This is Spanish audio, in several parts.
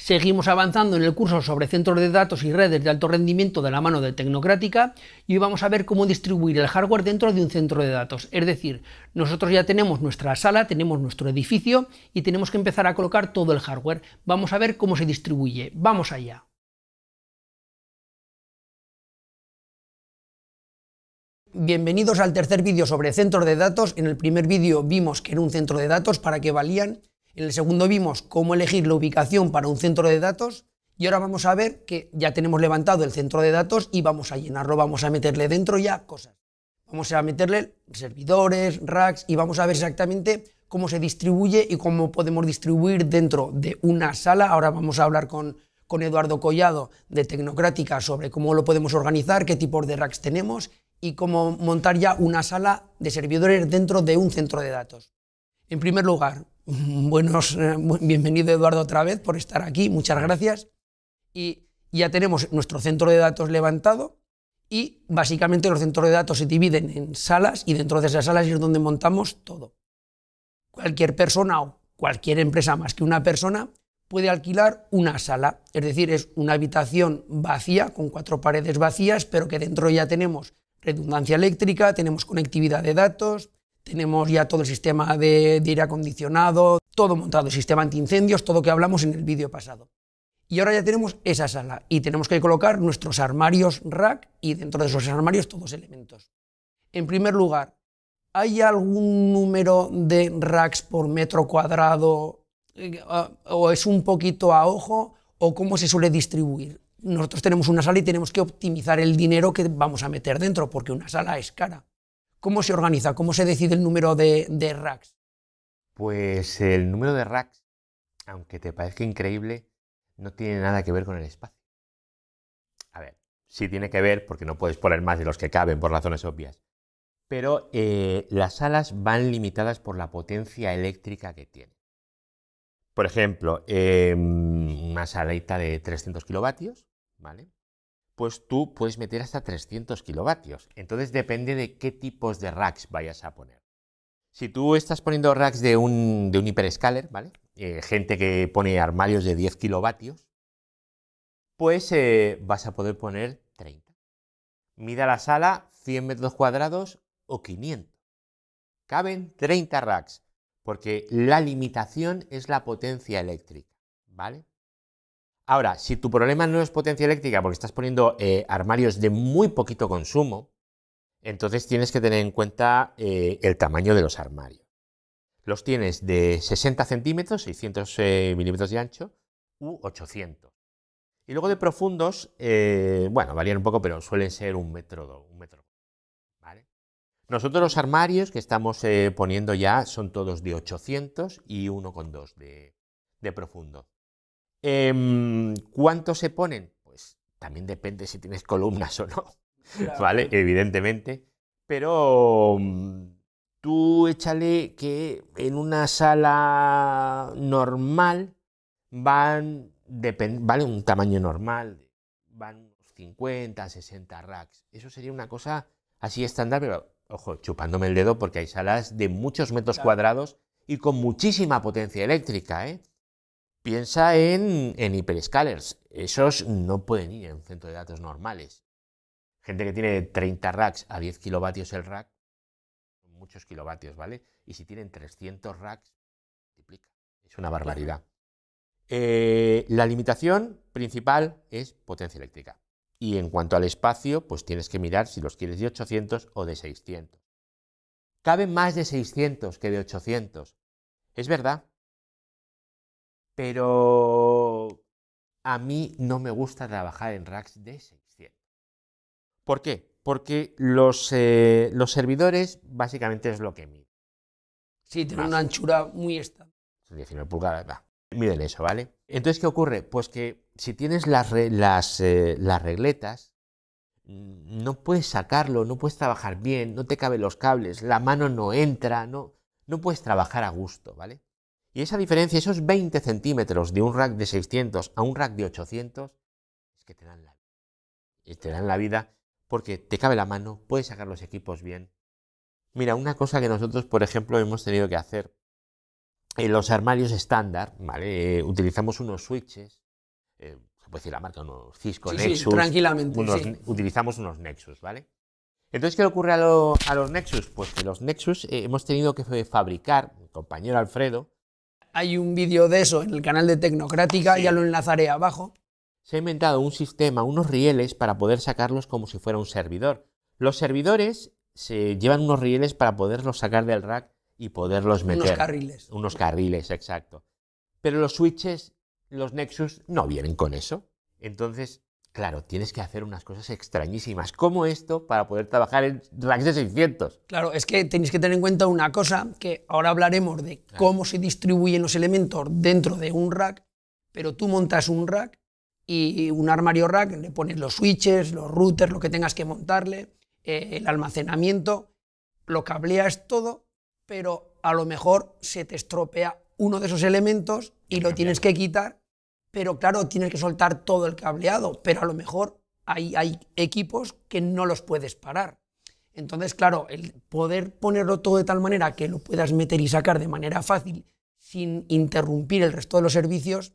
Seguimos avanzando en el curso sobre centros de datos y redes de alto rendimiento de la mano de Tecnocrática y hoy vamos a ver cómo distribuir el hardware dentro de un centro de datos. Es decir, nosotros ya tenemos nuestra sala, tenemos nuestro edificio y tenemos que empezar a colocar todo el hardware. Vamos a ver cómo se distribuye. Vamos allá. Bienvenidos al tercer vídeo sobre centros de datos. En el primer vídeo vimos que era un centro de datos para qué valían en el segundo vimos cómo elegir la ubicación para un centro de datos y ahora vamos a ver que ya tenemos levantado el centro de datos y vamos a llenarlo, vamos a meterle dentro ya cosas. Vamos a meterle servidores, racks y vamos a ver exactamente cómo se distribuye y cómo podemos distribuir dentro de una sala. Ahora vamos a hablar con, Eduardo Collado de Tecnocrática sobre cómo lo podemos organizar, qué tipos de racks tenemos y cómo montar ya una sala de servidores dentro de un centro de datos. En primer lugar, buenos, eh, bienvenido Eduardo otra vez por estar aquí, muchas gracias. Y ya tenemos nuestro centro de datos levantado y básicamente los centros de datos se dividen en salas y dentro de esas salas es donde montamos todo. Cualquier persona o cualquier empresa más que una persona puede alquilar una sala, es decir, es una habitación vacía con cuatro paredes vacías, pero que dentro ya tenemos redundancia eléctrica, tenemos conectividad de datos, tenemos ya todo el sistema de, aire acondicionado, todo montado, el sistema antiincendios, todo que hablamos en el vídeo pasado. Y ahora ya tenemos esa sala y tenemos que colocar nuestros armarios rack y dentro de esos armarios todos elementos. En primer lugar, ¿hay algún número de racks por metro cuadrado eh, o es un poquito a ojo o cómo se suele distribuir? Nosotros tenemos una sala y tenemos que optimizar el dinero que vamos a meter dentro porque una sala es cara. ¿Cómo se organiza? ¿Cómo se decide el número de, racks? Pues el número de racks, aunque te parezca increíble, no tiene nada que ver con el espacio. A ver, sí tiene que ver porque no puedes poner más de los que caben por razones obvias. Pero eh, las salas van limitadas por la potencia eléctrica que tienen. Por ejemplo, em, una salita de 300 kilovatios, ¿vale? pues tú puedes meter hasta 300 kilovatios. Entonces depende de qué tipos de racks vayas a poner. Si tú estás poniendo racks de un, de un ¿vale? Eh, gente que pone armarios de 10 kilovatios, pues eh, vas a poder poner 30. Mida la sala 100 metros cuadrados o 500. Caben 30 racks, porque la limitación es la potencia eléctrica, ¿vale? Ahora, si tu problema no es potencia eléctrica porque estás poniendo eh, armarios de muy poquito consumo, entonces tienes que tener en cuenta eh, el tamaño de los armarios. Los tienes de 60 centímetros, 600 eh, milímetros de ancho, u 800. Y luego de profundos, bueno, varían un poco, pero suelen ser un metro, un metro. Nosotros los armarios que estamos poniendo ya son todos de 800 y 1,2 de, de profundo. Eh, em, ¿Cuánto se ponen? Pues también depende si tienes columnas o no, ¿vale? Evidentemente. Pero mm, tú échale que en una sala normal van, vale, un tamaño normal, van 50, 60 racks. Eso sería una cosa así estándar, pero ojo, chupándome el dedo porque hay salas de muchos metros cuadrados y con muchísima potencia eléctrica, ¿eh? Piensa en, en Esos no pueden ir en un centro de datos normales. Gente que tiene 30 racks a 10 kilovatios el rack, muchos kilovatios, ¿vale? Y si tienen 300 racks, multiplica. Es una barbaridad. Eh, la limitación principal es potencia eléctrica. Y en cuanto al espacio, pues tienes que mirar si los quieres de 800 o de 600. ¿Cabe más de 600 que de 800. Es verdad, pero a mí no me gusta trabajar en racks de 600. ¿Por qué? Porque los, eh, los servidores básicamente es lo que miden. Sí, tiene una anchura muy estable. 19 pulgadas, va. Miden eso, ¿vale? Entonces, ¿qué ocurre? Pues que si tienes las, eh, las, regletas, no puedes sacarlo, no puedes trabajar bien, no te caben los cables, la mano no entra, no, no puedes trabajar a gusto, ¿vale? Y esa diferencia, esos 20 centímetros de un rack de 600 a un rack de 800, es que te dan la vida. Te dan la vida porque te cabe la mano, puedes sacar los equipos bien. Mira, una cosa que nosotros, por ejemplo, hemos tenido que hacer. En los armarios estándar, ¿vale? Eh, utilizamos unos switches, eh, se puede decir la marca, unos Cisco Nexus. tranquilamente. Utilizamos unos Nexus, ¿vale? Entonces, ¿qué le ocurre a, a, los Nexus? Pues que los Nexus eh, hemos tenido que fabricar, mi compañero Alfredo, hay un vídeo de eso en el canal de Tecnocrática, ya lo enlazaré abajo. Se ha inventado un sistema, unos rieles para poder sacarlos como si fuera un servidor. Los servidores se llevan unos rieles para poderlos sacar del rack y poderlos meter. Unos carriles. Unos carriles, exacto. Pero los switches, los Nexus, no vienen con eso. Entonces, Claro, tienes que hacer unas cosas extrañísimas como esto para poder trabajar en racks de 600. Claro, es que tenéis que tener en cuenta una cosa, que ahora hablaremos de cómo se distribuyen los elementos dentro de un rack, pero tú montas un rack y un armario rack, le pones los switches, los routers, lo que tengas que montarle, eh, el almacenamiento, lo cableas todo, pero a lo mejor se te estropea uno de esos elementos y lo tienes que quitar pero claro, tienes que soltar todo el cableado, pero a lo mejor hay, hay equipos que no los puedes parar. Entonces, claro, el poder ponerlo todo de tal manera que lo puedas meter y sacar de manera fácil sin interrumpir el resto de los servicios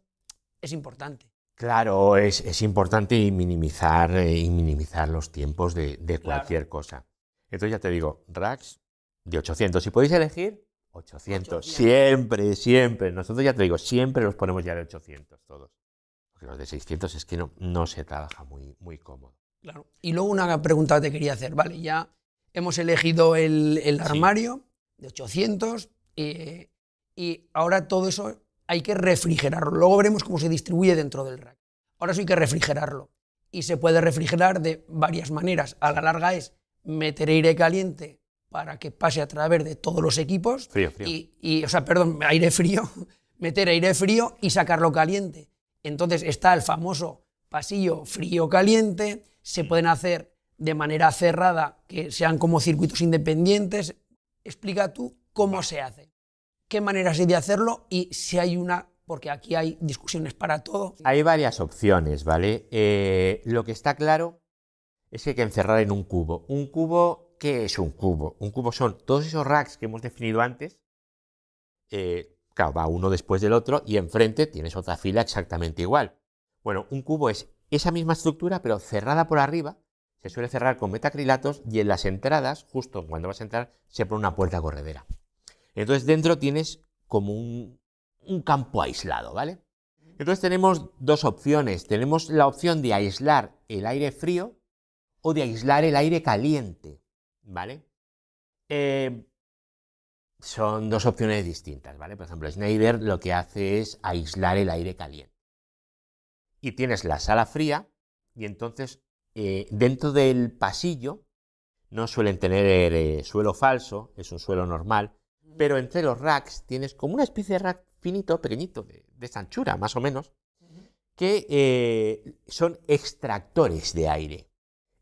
es importante. Claro, es, importante y minimizar, eh, y minimizar los tiempos de, cualquier cosa. Entonces ya te digo, racks de 800. Si podéis elegir, 800. Siempre, siempre. Nosotros ya te digo, siempre los ponemos ya de 800 todos. Porque los de 600 es que no, no se trabaja muy, muy cómodo. Claro. Y luego una pregunta que te quería hacer. Vale, ya hemos elegido el, armario de 800 eh, y ahora todo eso hay que refrigerarlo. Luego veremos cómo se distribuye dentro del rack. Ahora eso hay que refrigerarlo. Y se puede refrigerar de varias maneras. A la larga es meter aire caliente para que pase a través de todos los equipos. Frío, frío. Y, o sea, perdón, aire frío, meter aire frío y sacarlo caliente. Entonces está el famoso pasillo frío-caliente, se pueden hacer de manera cerrada, que sean como circuitos independientes. Explica tú cómo se hace, qué maneras hay de hacerlo y si hay una, porque aquí hay discusiones para todo. Hay varias opciones, ¿vale? Eh, lo que está claro es que hay que encerrar en un cubo. Un cubo ¿Qué es un cubo? Un cubo son todos esos racks que hemos definido antes. Eh, claro, va uno después del otro y enfrente tienes otra fila exactamente igual. Bueno, un cubo es esa misma estructura, pero cerrada por arriba. Se suele cerrar con metacrilatos y en las entradas, justo cuando vas a entrar, se pone una puerta corredera. Entonces dentro tienes como un campo aislado, ¿vale? Entonces tenemos dos opciones. Tenemos la opción de aislar el aire frío o de aislar el aire caliente. ¿vale? Eh, son dos opciones distintas, ¿vale? Por ejemplo, Schneider lo que hace es aislar el aire caliente. Y tienes la sala fría y entonces eh, dentro del pasillo no suelen tener eh, suelo falso, es un suelo normal, pero entre los racks tienes como una especie de rack finito, pequeñito, de, de anchura más o menos, que son extractores de aire.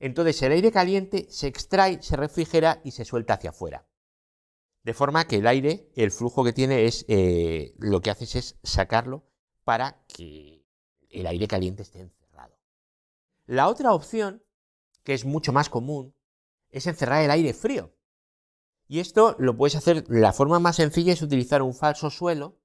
Entonces el aire caliente se extrae, se refrigera y se suelta hacia afuera. De forma que el aire, el flujo que tiene es, eh, lo que haces es sacarlo para que el aire caliente esté encerrado. La otra opción, que es mucho más común, es encerrar el aire frío. Y esto lo puedes hacer, la forma más sencilla es utilizar un falso suelo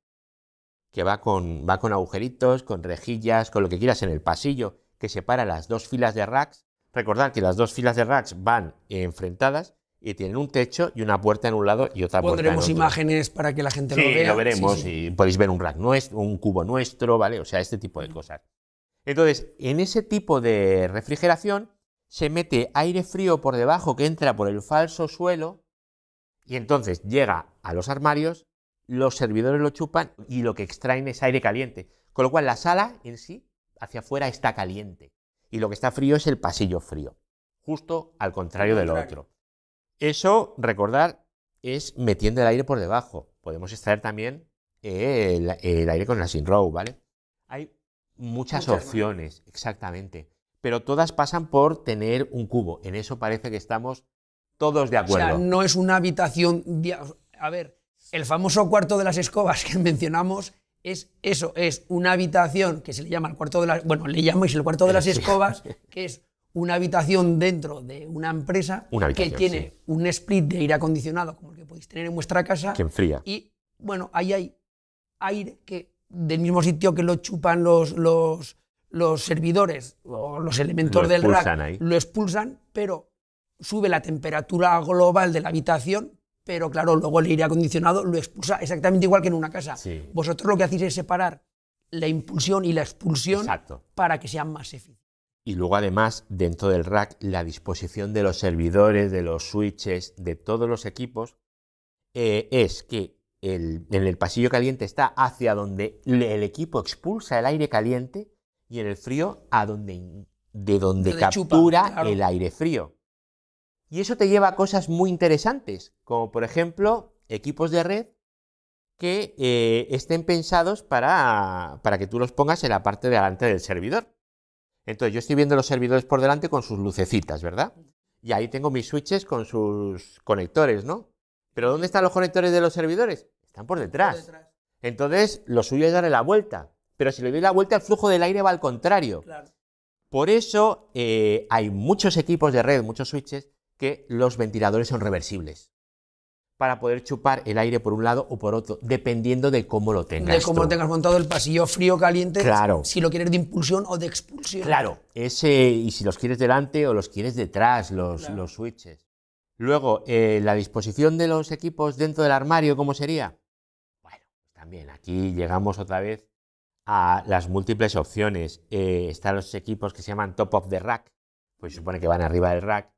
que va con, va con agujeritos, con rejillas, con lo que quieras en el pasillo, que separa las dos filas de racks Recordad que las dos filas de racks van enfrentadas y tienen un techo y una puerta en un lado y otra puerta en otro. Pondremos imágenes para que la gente lo vea. lo veremos y podéis ver un rack nuestro, un cubo nuestro, ¿vale? O sea, este tipo de cosas. Entonces, en ese tipo de refrigeración se mete aire frío por debajo que entra por el falso suelo y entonces llega a los armarios, los servidores lo chupan y lo que extraen es aire caliente. Con lo cual la sala en sí hacia afuera está caliente y lo que está frío es el pasillo frío, justo al contrario, del otro. Eso, recordar, es metiendo el aire por debajo. Podemos extraer también el, aire con la sin ¿vale? Hay muchas, opciones, exactamente. Pero todas pasan por tener un cubo. En eso parece que estamos todos de acuerdo. O sea, no es una habitación. A ver, el famoso cuarto de las escobas que mencionamos es eso, es una habitación que se le llama el cuarto de las, le el cuarto de las escobas, que es una habitación dentro de una empresa que tiene un split de aire acondicionado como el que podéis tener en vuestra casa. Que enfría. Y bueno, ahí hay aire que del mismo sitio que lo chupan los, los, los servidores o los elementos del rack, lo expulsan, pero sube la temperatura global de la habitación pero claro, luego el aire acondicionado lo expulsa exactamente igual que en una casa. Vosotros lo que hacéis es separar la impulsión y la expulsión para que sean más eficientes. Y luego además, dentro del rack, la disposición de los servidores, de los switches, de todos los equipos, eh, es que en el pasillo caliente está hacia donde el equipo expulsa el aire caliente y en el frío a donde, de donde, captura el aire frío. Y eso te lleva a cosas muy interesantes, como por ejemplo equipos de red que eh, estén pensados para, que tú los pongas en la parte de delante del servidor. Entonces yo estoy viendo los servidores por delante con sus lucecitas, ¿verdad? Y ahí tengo mis switches con sus conectores, ¿no? Pero ¿dónde están los conectores de los servidores? Están por detrás. Entonces lo suyo es darle la vuelta. Pero si le doy la vuelta, el flujo del aire va al contrario. Por eso eh, hay muchos equipos de red, muchos switches, que los ventiladores son reversibles para poder chupar el aire por un lado o por otro, dependiendo de cómo lo tengas. De cómo tengas montado el pasillo frío, caliente, claro. si lo quieres de impulsión o de expulsión. Claro, ese, y si los quieres delante o los quieres detrás, los, switches. Luego, eh, la disposición de los equipos dentro del armario, ¿cómo sería? Bueno, pues también aquí llegamos otra vez a las múltiples opciones. Eh, están los equipos que se llaman top of the rack, pues supone que van arriba del rack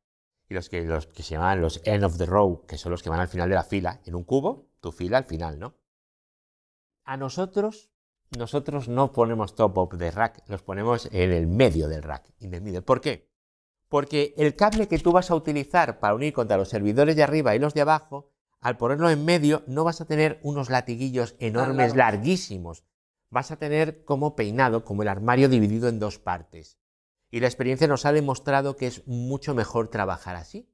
y los que, los que se llaman los end of the row, que son los que van al final de la fila, en un cubo, tu fila al final, ¿no? A nosotros, nosotros no ponemos top of de rack, los ponemos en el medio del rack, y me mide, ¿Por qué? Porque el cable que tú vas a utilizar para unir contra los servidores de arriba y los de abajo, al ponerlo en medio, no vas a tener unos latiguillos enormes, larguísimos. Vas a tener como peinado, como el armario dividido en dos partes. Y la experiencia nos ha demostrado que es mucho mejor trabajar así.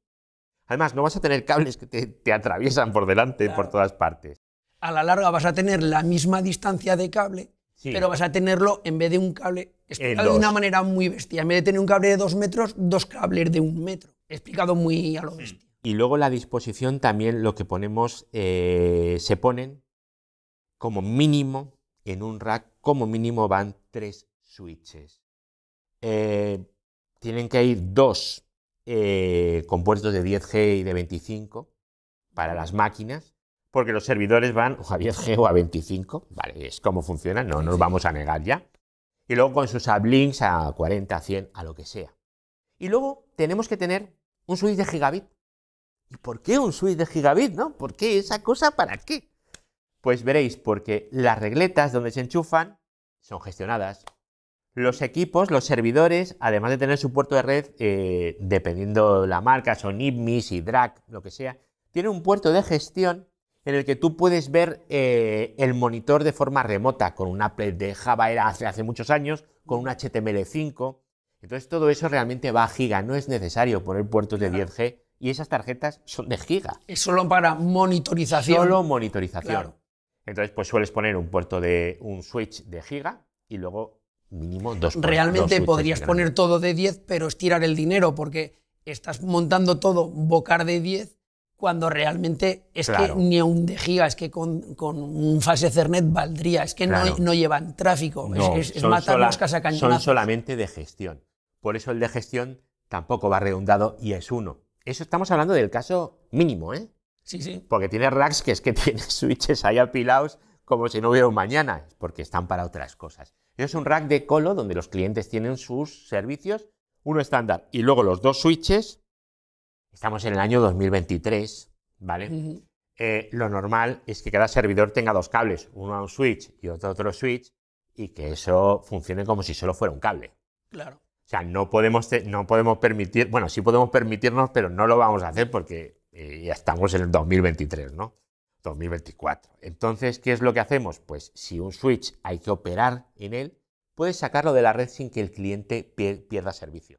Además, no vas a tener cables que te, atraviesan por delante, por todas partes. A la larga vas a tener la misma distancia de cable, pero vas a tenerlo en vez de un cable explicado de una manera muy bestia. En vez de tener un cable de dos metros, dos cables de un metro. Explicado muy a lo mm. bestia. Y luego la disposición también lo que ponemos, eh, se ponen como mínimo, en un rack como mínimo van tres switches. Eh, tienen que ir dos eh, compuestos de 10G y de 25 para las máquinas, porque los servidores van a 10G o a 25. Vale, es como funciona, no nos vamos a negar ya. Y luego con sus uplinks a 40, 100, a lo que sea. Y luego tenemos que tener un switch de gigabit. ¿Y por qué un switch de gigabit? ¿No? ¿Por qué esa cosa? ¿Para qué? Pues veréis, porque las regletas donde se enchufan son gestionadas los equipos, los servidores, además de tener su puerto de red, eh, dependiendo la marca, son y DRAC, lo que sea, tienen un puerto de gestión en el que tú puedes ver eh, el monitor de forma remota, con un Apple de Java era hace, hace muchos años, con un HTML5. Entonces todo eso realmente va a giga, no es necesario poner puertos de 10G y esas tarjetas son de giga. Es solo para monitorización. Solo monitorización. Entonces pues sueles poner un puerto de un switch de giga y luego mínimo Realmente podrías poner todo de 10, pero estirar el dinero porque estás montando todo bocar de 10 cuando realmente es que ni un de giga, es que con, un fase Cernet valdría, es que no, llevan tráfico, es, es matar a Son solamente de gestión. Por eso el de gestión tampoco va redundado y es uno. Eso estamos hablando del caso mínimo, ¿eh? Sí, sí. Porque tiene racks que es que tiene switches ahí apilados como si no hubiera un mañana, porque están para otras cosas. Es un rack de colo donde los clientes tienen sus servicios, uno estándar y luego los dos switches. Estamos en el año 2023, ¿vale? Eh, lo normal es que cada servidor tenga dos cables, uno a un switch y otro a otro switch, y que eso funcione como si solo fuera un cable. Claro. O sea, no podemos, no podemos permitir, bueno, sí podemos permitirnos, pero no lo vamos a hacer porque eh, ya estamos en el 2023, ¿no? 2024. Entonces, ¿qué es lo que hacemos? Pues si un switch hay que operar en él, puedes sacarlo de la red sin que el cliente pierda servicio.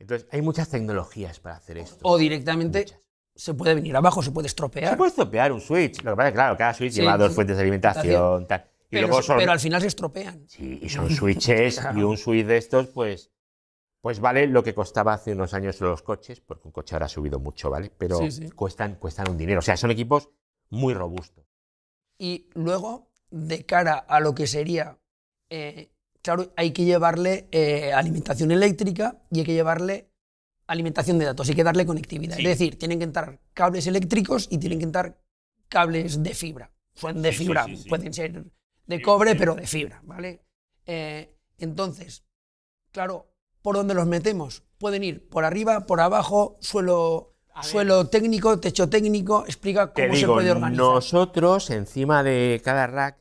Entonces, hay muchas tecnologías para hacer esto. O directamente se puede venir abajo, se puede estropear. Se puede estropear un switch. Lo que pasa es que, claro, cada switch lleva dos fuentes de alimentación, tal. pero, al final se estropean. Sí, y son switches, y un switch de estos, pues, pues vale lo que costaba hace unos años los coches, porque un coche ahora ha subido mucho, ¿vale? Pero cuestan un dinero. O sea, son equipos muy robusto. Y luego, de cara a lo que sería, eh, claro, hay que llevarle eh, alimentación eléctrica y hay que llevarle alimentación de datos, hay que darle conectividad. Es decir, tienen que entrar cables eléctricos y tienen que entrar cables de fibra. Son de fibra, pueden ser de cobre, pero de fibra, ¿vale? Eh, entonces, claro, ¿por dónde los metemos? Pueden ir por arriba, por abajo, suelo suelo técnico, techo técnico, explica cómo se puede organizar. Nosotros encima de cada rack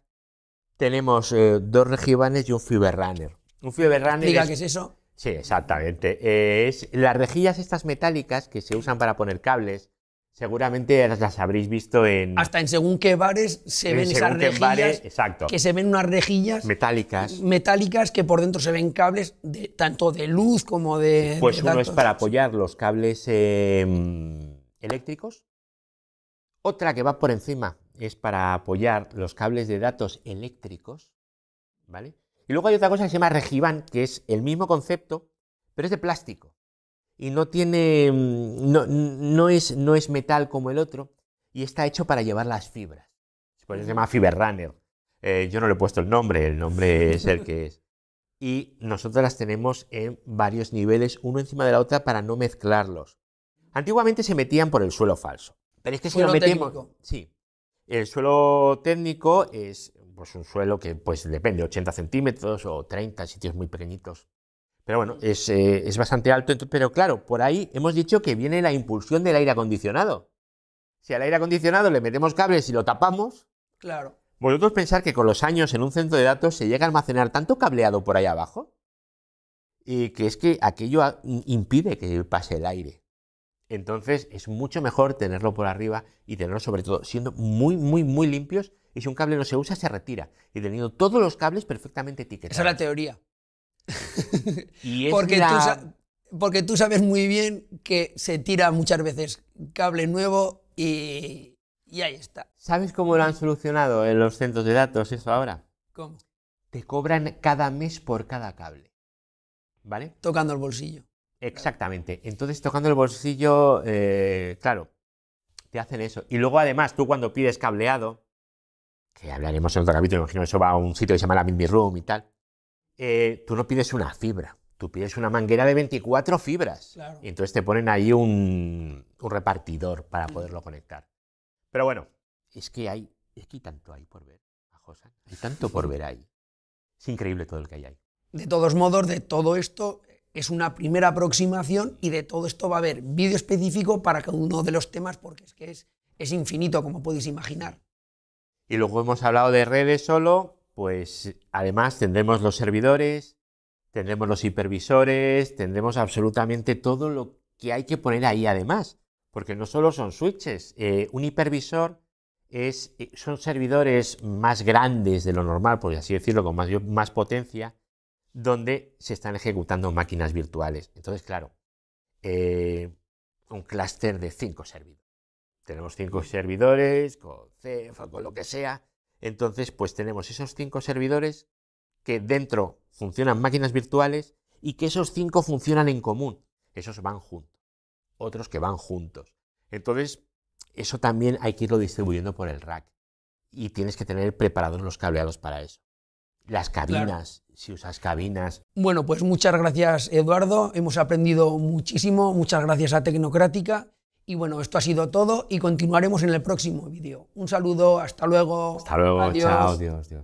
tenemos eh, dos regibanes y un Fiber Runner. Un Fiber Runner es... qué es eso. Sí, exactamente. Eh, es las rejillas estas metálicas que se usan para poner cables, Seguramente las habréis visto en. Hasta en según qué bares se ven esas rejillas. Que se ven unas rejillas. Metálicas. Metálicas que por dentro se ven cables de, tanto de luz como de. Pues uno es para apoyar los cables em, eléctricos. Otra que va por encima es para apoyar los cables de datos eléctricos. ¿Vale? Y luego hay otra cosa que se llama rejiban que es el mismo concepto, pero es de plástico y no tiene, mm, no, es, no es metal como el otro y está hecho para llevar las fibras. se llama Fiber Runner. Eh, yo no le he puesto el nombre, el nombre es el que es. Y nosotros las tenemos en varios niveles, uno encima de la otra, para no mezclarlos. Antiguamente se metían por el suelo falso. Pero es que si lo Sí. El suelo técnico es pues, un suelo que pues, depende, 80 centímetros o 30, sitios muy pequeñitos. Pero bueno, es, eh, bastante alto. Pero claro, por ahí hemos dicho que viene la impulsión del aire acondicionado. Si al aire acondicionado le metemos cables y lo tapamos. Claro. ¿Vosotros pensar que con los años en un centro de datos se llega a almacenar tanto cableado por ahí abajo? Y que es que aquello impide que pase el aire. Entonces es mucho mejor tenerlo por arriba y tenerlo sobre todo siendo muy, muy, muy limpios. Y si un cable no se usa, se retira. Y teniendo todos los cables perfectamente etiquetados. Esa es la teoría porque, tú sabes muy bien que se tira muchas veces cable nuevo y, ahí está. ¿Sabes cómo lo han solucionado en los centros de datos eso ahora? ¿Cómo? Te cobran cada mes por cada cable. ¿Vale? Tocando el bolsillo. Exactamente. Entonces, tocando el bolsillo, eh, claro, te hacen eso. Y luego, además, tú cuando pides cableado, que hablaremos en otro capítulo, imagino que eso va a un sitio que se llama la Mini Room y tal, eh, tú no pides una fibra, tú pides una manguera de 24 fibras. Y entonces te ponen ahí un, repartidor para poderlo conectar. Pero bueno, es que hay, es que tanto ahí por ver, Hay tanto por ver ahí. Es increíble todo el que hay ahí. De todos modos, de todo esto es una primera aproximación y de todo esto va a haber vídeo específico para cada uno de los temas porque es que es, es infinito, como podéis imaginar. Y luego hemos hablado de redes solo, pues además tendremos los servidores, tendremos los hipervisores, tendremos absolutamente todo lo que hay que poner ahí además, porque no solo son switches, eh, un hipervisor es, eh, son servidores más grandes de lo normal, por así decirlo, con más, potencia, donde se están ejecutando máquinas virtuales. Entonces, claro, eh, un clúster de cinco servidores. Tenemos cinco servidores, con Ceph, con lo que sea, entonces, pues tenemos esos cinco servidores que dentro funcionan máquinas virtuales y que esos cinco funcionan en común. Esos van juntos. Otros que van juntos. Entonces, eso también hay que irlo distribuyendo por el rack. Y tienes que tener preparados los cableados para eso. Las cabinas, si usas cabinas. Bueno, pues muchas gracias Eduardo. Hemos aprendido muchísimo. Muchas gracias a Tecnocrática. Y bueno, esto ha sido todo y continuaremos en el próximo vídeo. Un saludo, hasta luego. Hasta luego, adiós. chao,